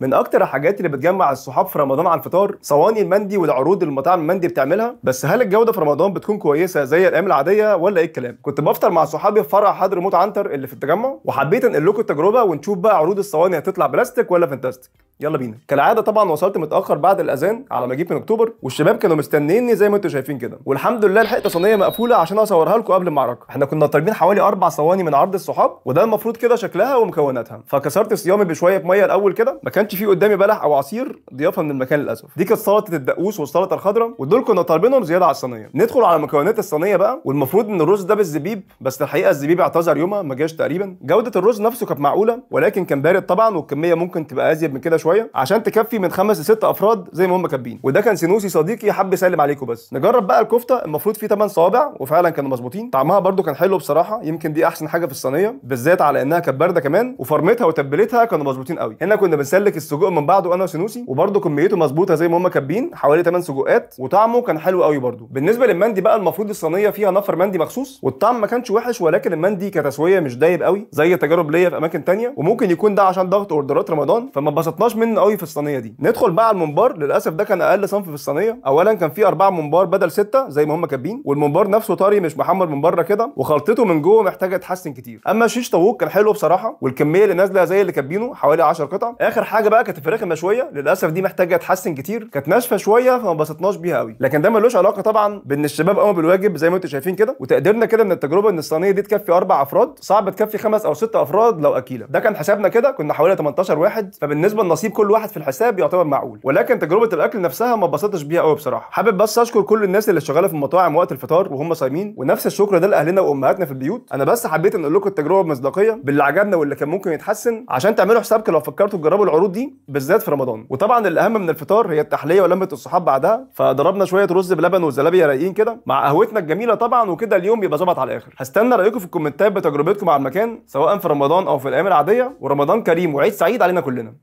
من اكتر الحاجات اللي بتجمع الصحاب في رمضان على الفطار صواني المندي والعروض اللي المطاعم المندي بتعملها بس هل الجوده في رمضان بتكون كويسه زي الايام العاديه ولا ايه الكلام كنت بفطر مع صحابي في فرع حضر موت عنتر اللي في التجمع وحبيت انقل لكم التجربه ونشوف بقى عروض الصواني هتطلع بلاستيك ولا فانتاستيك يلا بينا كالعاده طبعا وصلت متاخر بعد الاذان على ما جيت من اكتوبر والشباب كانوا مستنيني زي ما انتم شايفين كده والحمد لله لحقت صينيه مقفوله عشان اصورها لكم قبل المعركه احنا كنا طالبين حوالي اربع صواني من عرض الصحاب وده المفروض كده شكلها ومكوناتها فكسرت صيامي بشويه ميه الاول كده ما كانش في قدامي بلح او عصير ضيافه من المكان للاسف دي كانت سلطه الدقوس والسلطه الخضراء ودول كنا طالبينهم زياده على الصينيه ندخل على مكونات الصينيه بقى والمفروض ان الرز ده بالزبيب بس الحقيقه الزبيب اعتذر يومها ما جاش تقريبا جوده الرز نفسه كانت معقوله ولكن كان بارد طبعا والكميه ممكن تبقى ازيد من كده شويه عشان تكفي من خمس لست افراد زي ما هم كاتبين وده كان سنوسي صديقي حب يسلم عليكم بس نجرب بقى الكفته المفروض فيه 8 صوابع وفعلا كانوا مظبوطين طعمها برده كان حلو بصراحه يمكن دي احسن حاجه في الصينيه بالذات على انها كانت بارده كمان وفرمتها وتبلتها كانوا مظبوطين قوي هنا كنا بنسلك السجق من بعضه انا وسنوسي وبرده كميته مظبوطه زي ما هم كاتبين حوالي 8 سجقات وطعمه كان حلو قوي برده بالنسبه للمندي بقى المفروض الصينيه فيها نفر مندي مخصوص والطعم ما كانش وحش ولكن المندي كتسويه مش دايب قوي زي تجارب ليا في اماكن ثانيه وممكن يكون ده عشان ضغط اوردرات رمضان فما طلبناش منه قوي في الصينيه دي ندخل بقى على المنبار للاسف ده كان اقل صنف في الصينيه اولا كان في اربعه منبار بدل سته زي ما هم كاتبين والمنبار نفسه طري مش محمر من بره كده وخلطته من جوه محتاجه تحسن كتير اما شيش طاووق كان حلو بصراحه والكميه اللي نازله زي اللي كاتبينه حوالي 10 قطع اخر حاجه بقى كانت الفراخ المشويه للاسف دي محتاجه تحسن كتير كانت ناشفه شويه فما بسطناش بيها قوي لكن ده ملوش علاقه طبعا بان الشباب قاموا بالواجب زي ما انتم شايفين كده وتقديرنا كده من التجربه ان الصينيه دي تكفي اربع افراد صعب تكفي خمس او ست افراد لو اكيله ده كان حسابنا كده كنا حوالي 18 واحد فبالنسبه نصيب كل واحد في الحساب يعتبر معقول ولكن تجربه الاكل نفسها ما اتبسطتش بيها قوي بصراحه حابب بس اشكر كل الناس اللي شغاله في المطاعم وقت الفطار وهم صايمين ونفس الشكر ده لاهلنا وامهاتنا في البيوت انا بس حبيت ان اقول لكم التجربه بمصداقيه باللي عجبنا واللي كان ممكن يتحسن عشان تعملوا حسابكم لو فكرتوا تجربوا العروض دي بالذات في رمضان وطبعا الاهم من الفطار هي التحليه ولمه الصحاب بعدها فضربنا شويه رز بلبن وزلابيا رايقين كده مع قهوتنا الجميله طبعا وكده اليوم يبقى ظبط على الاخر هستنى رايكم في الكومنتات بتجربتكم مع المكان سواء في رمضان او في الايام العاديه ورمضان كريم وعيد سعيد علينا كلنا